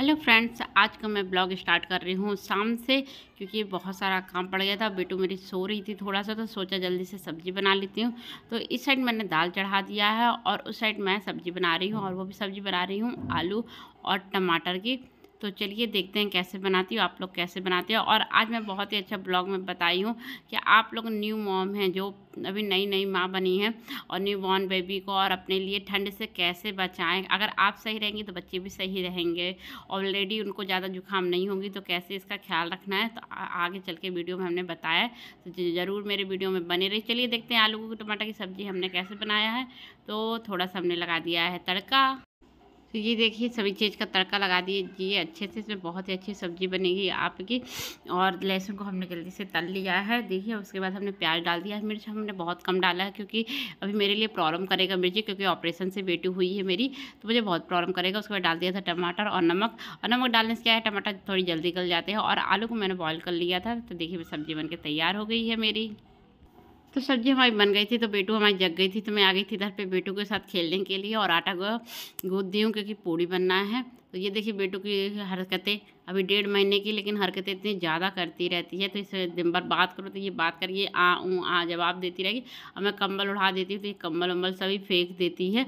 Hello friends आज का मैं ब्लॉग स्टार्ट कर रही हूँ शाम से क्योंकि बहुत सारा काम पड़ गया था बेटू मेरी सो रही थी थोड़ा सा तो सोचा जल्दी से सब्ज़ी बना लेती हूँ तो इस साइड मैंने दाल चढ़ा दिया है और उस साइड मैं सब्ज़ी बना रही हूँ और वो भी सब्ज़ी बना रही हूँ आलू और टमाटर की तो चलिए देखते हैं कैसे बनाती हूँ आप लोग कैसे बनाते हो और आज मैं बहुत ही अच्छा ब्लॉग में बताई हूँ कि आप लोग न्यू मॉम हैं जो अभी नई नई माँ बनी है और न्यू बॉर्न बेबी को और अपने लिए ठंड से कैसे बचाएं अगर आप सही रहेंगी तो बच्चे भी सही रहेंगे ऑलरेडी उनको ज़्यादा जुकाम नहीं होगी तो कैसे इसका ख्याल रखना है तो आगे चल के वीडियो में हमने बताया तो ज़रूर मेरे वीडियो में बने रही चलिए देखते हैं आलू टमाटर की सब्ज़ी हमने कैसे बनाया है तो थोड़ा सा हमने लगा दिया है तड़का तो ये देखिए सभी चीज़ का तड़का लगा दीजिए अच्छे से इसमें बहुत ही अच्छी सब्ज़ी बनेगी आपकी और लहसुन को हमने जल्दी से तल लिया है देखिए उसके बाद हमने प्याज डाल दिया मिर्च हमने बहुत कम डाला है क्योंकि अभी मेरे लिए प्रॉब्लम करेगा मिर्ची क्योंकि ऑपरेशन से बेटी हुई है मेरी तो मुझे बहुत प्रॉब्लम करेगा उसके बाद डाल दिया था टमाटर और नमक और नमक डालने से क्या है टमाटर थोड़ी जल्दी गल जाते हैं और आलू को मैंने बॉयल कर लिया था तो देखिए सब्ज़ी बनकर तैयार हो गई है मेरी तो सब्जी हमारी बन गई थी तो बेटू हमारी जग गई थी तो मैं आ गई थी इधर पे बेटू के साथ खेलने के लिए और आटा को गूद दी हूँ क्योंकि पूड़ी बनना है तो ये देखिए बेटू की हरकतें अभी डेढ़ महीने की लेकिन हरकतें इतनी ज़्यादा करती रहती है तो इस दिन भर बात करो तो ये बात करिए आ ऊँ आ जवाब देती रहेगी और मैं कम्बल उड़ा देती हूँ तो ये कम्बल उम्बल सभी फेंक देती है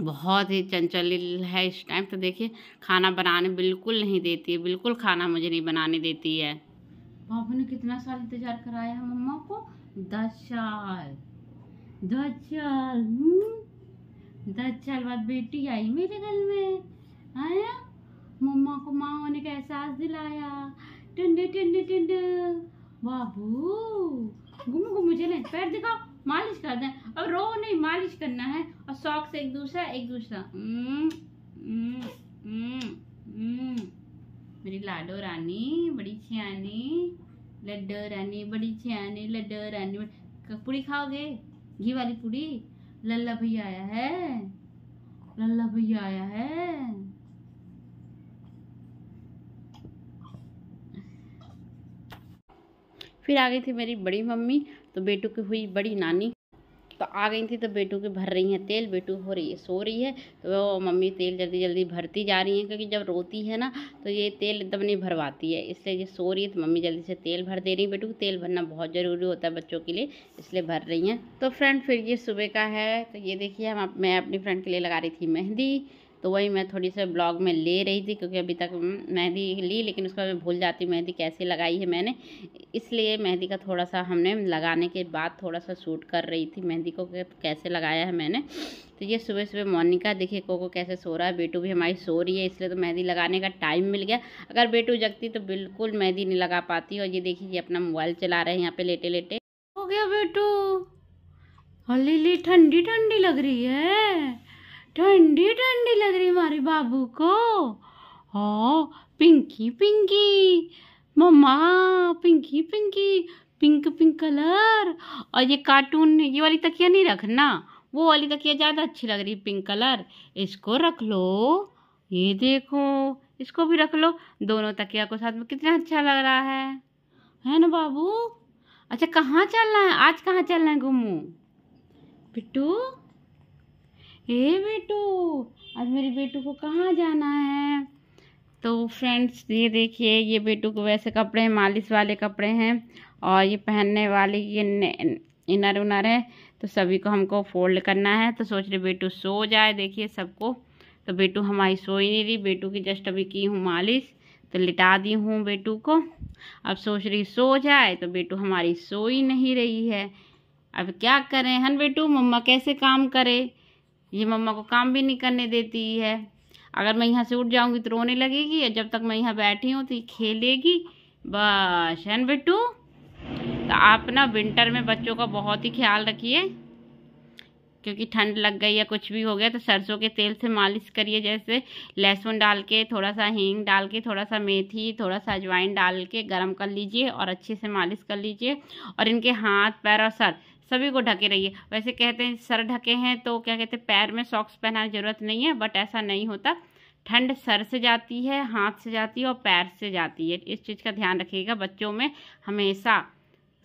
बहुत ही चंचल है इस टाइम तो देखिए खाना बनाने बिल्कुल नहीं देती है बिल्कुल खाना मुझे नहीं बनाने देती है बाबू ने कितना साल इंतज़ार कराया है मम्मा को दशाल दशाल हम्म। दशाल बाद बेटी आई मेरे घर में आया मम्मा को माँ होने का एहसास दिलाया टंडे टंडे टंडे बाबू घूम घूम मुझे नहीं पैर दिखाओ मालिश कर दे अब रो नहीं मालिश करना है और शौक से एक दूसरा एक दूसरा हम्म, हम्म, मेरी लाडो रानी बड़ी छियानी लड्डू रानी बड़ी छियानी लड्डू रानी पूरी खाओगे घी वाली पूरी लल्ला भैया आया है लल्ला भैया आया है फिर आ गई थी मेरी बड़ी मम्मी तो बेटों की हुई बड़ी नानी तो आ गई थी तो बेटू के भर रही हैं तेल बेटू हो रही है सो रही है तो मम्मी तेल जल्दी जल्दी भरती जा रही हैं क्योंकि जब रोती है ना तो ये तेल एकदम नहीं भरवाती है इसलिए ये सो रही है तो मम्मी जल्दी से तेल भर दे रही है बेटू को तेल भरना बहुत ज़रूरी होता है बच्चों के लिए इसलिए भर रही हैं तो फ्रेंड फिर ये सुबह का है तो ये देखिए हम मैं अपनी फ्रेंड के लिए लगा रही थी मेहंदी तो वही मैं थोड़ी से ब्लॉग में ले रही थी क्योंकि अभी तक मेहंदी ली लेकिन उसका मैं भूल जाती मेहंदी कैसे लगाई है मैंने इसलिए मेहंदी का थोड़ा सा हमने लगाने के बाद थोड़ा सा शूट कर रही थी मेहंदी को कैसे लगाया है मैंने तो ये सुबह सुबह मोनिका देखिए कोको कैसे सो रहा है बेटू भी हमारी सो रही है इसलिए तो मेहंदी लगाने का टाइम मिल गया अगर बेटू जगती तो बिल्कुल मेहंदी नहीं लगा पाती और ये देखिए ये अपना मोबाइल चला रहे हैं यहाँ पे लेटे लेटे हो गया बेटू हली ठंडी ठंडी लग रही है ठंडी ठंडी लग रही हमारे बाबू को ओ हाँ, पिंकी पिंकी मम्मा Pinky Pinky pink pink colour और ये कार्टून ये वाली तकिया नहीं रखना वो वाली तकिया ज़्यादा अच्छी लग रही पिंक कलर इसको रख लो ये देखो इसको भी रख लो दोनों तकिया को साथ में कितना अच्छा लग रहा है है ना बाबू अच्छा कहाँ चलना है आज कहाँ चलना है घूमू पिट्टू ए बेटू आज मेरे बेटू को कहाँ जाना है तो फ्रेंड्स ये देखिए ये बेटू को वैसे कपड़े हैं मालिश वाले कपड़े हैं और ये पहनने वाले ये इनर उनर है तो सभी को हमको फोल्ड करना है तो सोच रहे बेटू सो जाए देखिए सबको तो बेटू हमारी सो ही नहीं रही बेटू की जस्ट अभी की हूँ मालिश तो लिटा दी हूँ बेटू को अब सोच रही सो जाए तो बेटू हमारी सो ही नहीं रही है अब क्या करें हन बेटू मम्मा कैसे काम करे ये मम्मा को काम भी नहीं करने देती है अगर मैं यहाँ से उठ जाऊँगी तो रोने लगेगी जब तक मैं यहाँ बैठी हूँ तो खेलेगी बस है बिट्टू तो आप ना विंटर में बच्चों का बहुत ही ख्याल रखिए क्योंकि ठंड लग गई या कुछ भी हो गया तो सरसों के तेल से मालिश करिए जैसे लहसुन डाल के थोड़ा सा हींग डाल के थोड़ा सा मेथी थोड़ा सा अजवाइन डाल के गर्म कर लीजिए और अच्छे से मालिश कर लीजिए और इनके हाथ पैर और सर सभी को ढके रहिए वैसे कहते हैं सर ढके हैं तो क्या कहते हैं पैर में सॉक्स पहनाने की ज़रूरत नहीं है बट ऐसा नहीं होता ठंड सर से जाती है हाथ से जाती है और पैर से जाती है इस चीज़ का ध्यान रखिएगा बच्चों में हमेशा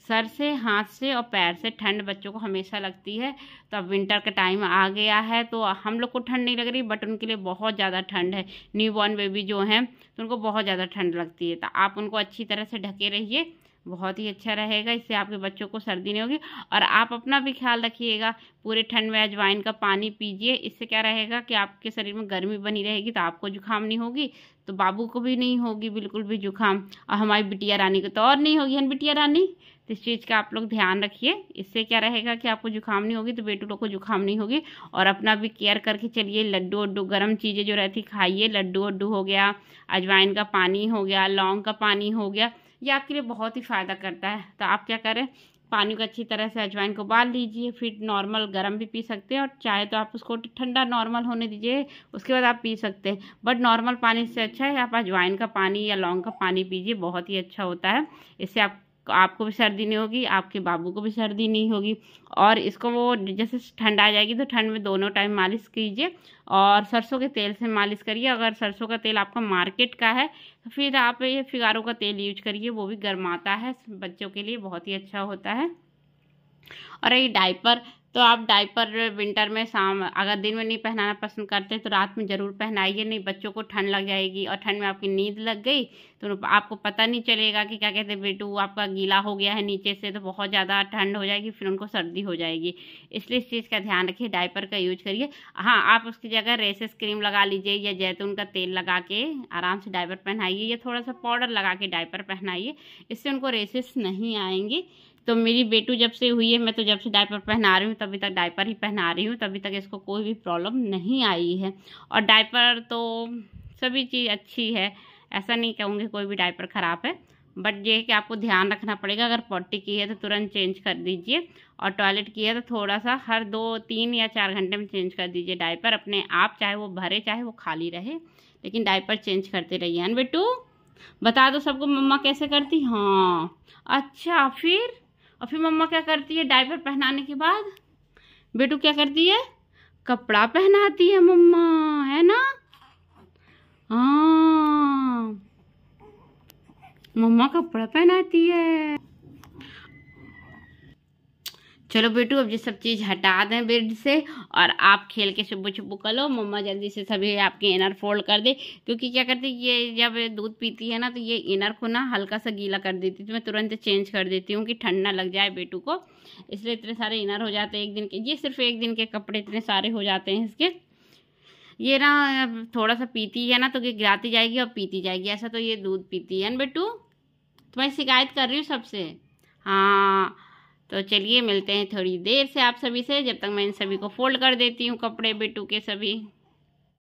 सर से हाथ से और पैर से ठंड बच्चों को हमेशा लगती है तो अब विंटर का टाइम आ गया है तो हम लोग को ठंड नहीं लग रही बट उनके लिए बहुत ज़्यादा ठंड है न्यू बॉर्न बेबी जो हैं तो उनको बहुत ज़्यादा ठंड लगती है तो आप उनको अच्छी तरह से ढके रहिए बहुत ही अच्छा रहेगा इससे आपके बच्चों को सर्दी नहीं होगी और आप अपना भी ख्याल रखिएगा पूरे ठंड में अजवाइन का पानी पीजिए इससे क्या रहेगा कि आपके शरीर में गर्मी बनी रहेगी तो आपको जुकाम नहीं होगी तो बाबू को भी नहीं होगी बिल्कुल भी जुकाम और हमारी बिटिया रानी को तो और नहीं होगी हम बिटिया रानी तो इस चीज़ का आप लोग ध्यान रखिए इससे क्या रहेगा कि आपको जुकाम नहीं होगी तो बेटू लोग को जुकाम नहीं होगी और अपना भी केयर करके चलिए लड्डू वड्डू गर्म चीज़ें जो रहती खाइए लड्डू वड्डू हो गया अजवाइन का पानी हो गया लौंग का पानी हो गया ये आपके लिए बहुत ही फ़ायदा करता है तो आप क्या करें पानी को अच्छी तरह से अजवाइन को उबाल लीजिए फिर नॉर्मल गर्म भी पी सकते हैं और चाहे तो आप उसको ठंडा नॉर्मल होने दीजिए उसके बाद आप पी सकते हैं बट नॉर्मल पानी से अच्छा है आप अजवाइन का पानी या लौंग का पानी पीजिए बहुत ही अच्छा होता है इससे आप आपको भी सर्दी नहीं होगी आपके बाबू को भी सर्दी नहीं होगी और इसको वो जैसे ठंड आ जाएगी तो ठंड में दोनों टाइम मालिश कीजिए और सरसों के तेल से मालिश करिए अगर सरसों का तेल आपका मार्केट का है तो फिर आप ये फिगारों का तेल यूज करिए वो भी गर्माता है बच्चों के लिए बहुत ही अच्छा होता है और ये डाइपर तो आप डाइपर विंटर में शाम अगर दिन में नहीं पहनाना पसंद करते तो रात में ज़रूर पहनाइए नहीं बच्चों को ठंड लग जाएगी और ठंड में आपकी नींद लग गई तो आपको पता नहीं चलेगा कि क्या कहते हैं बेटू आपका गीला हो गया है नीचे से तो बहुत ज़्यादा ठंड हो जाएगी फिर उनको सर्दी हो जाएगी इसलिए इस चीज़ का ध्यान रखिए डाइपर का यूज करिए हाँ आप उसकी जगह रेसेस क्रीम लगा लीजिए या जैतून का तेल लगा के आराम से डाइपर पहनाइए या थोड़ा सा पाउडर लगा के डाइपर पहनाइए इससे उनको रेसेस नहीं आएंगी तो मेरी बेटू जब से हुई है मैं तो जब से डायपर पहना रही हूँ तभी तक डायपर ही पहना रही हूँ तभी तक इसको कोई भी प्रॉब्लम नहीं आई है और डायपर तो सभी चीज़ अच्छी है ऐसा नहीं कहूँगी कोई भी डायपर ख़राब है बट ये कि आपको ध्यान रखना पड़ेगा अगर पॉटी की है तो तुरंत चेंज कर दीजिए और टॉयलेट की है तो थोड़ा सा हर दो तीन या चार घंटे में चेंज कर दीजिए डायपर अपने आप चाहे वो भरे चाहे वो खाली रहे लेकिन डायपर चेंज करते रहिए बेटू बता दो सबको मम्मा कैसे करती हाँ अच्छा फिर और फिर मम्मा क्या करती है डायपर पहनाने के बाद बेटू क्या करती है कपड़ा पहनाती है मम्मा है ना हाँ मम्मा कपड़ा पहनाती है चलो बेटू अब ये सब चीज़ हटा दें बेड से और आप खेल के छुपू छुपू कर लो मम्मा जल्दी से सभी आपके इनर फोल्ड कर दे क्योंकि क्या करती है ये जब दूध पीती है ना तो ये इनर को ना हल्का सा गीला कर देती तो मैं तुरंत चेंज कर देती हूँ कि ठंड ना लग जाए बेटू को इसलिए इतने सारे इनर हो जाते हैं एक दिन के ये सिर्फ एक दिन के कपड़े इतने सारे हो जाते हैं इसके ये ना थोड़ा सा पीती है ना तो ये गिराती जाएगी और पीती जाएगी ऐसा तो ये दूध पीती है ना बेटू तो मैं शिकायत कर रही हूँ सबसे हाँ तो चलिए मिलते हैं थोड़ी देर से आप सभी से जब तक मैं इन सभी को फोल्ड कर देती हूँ कपड़े बिटू के सभी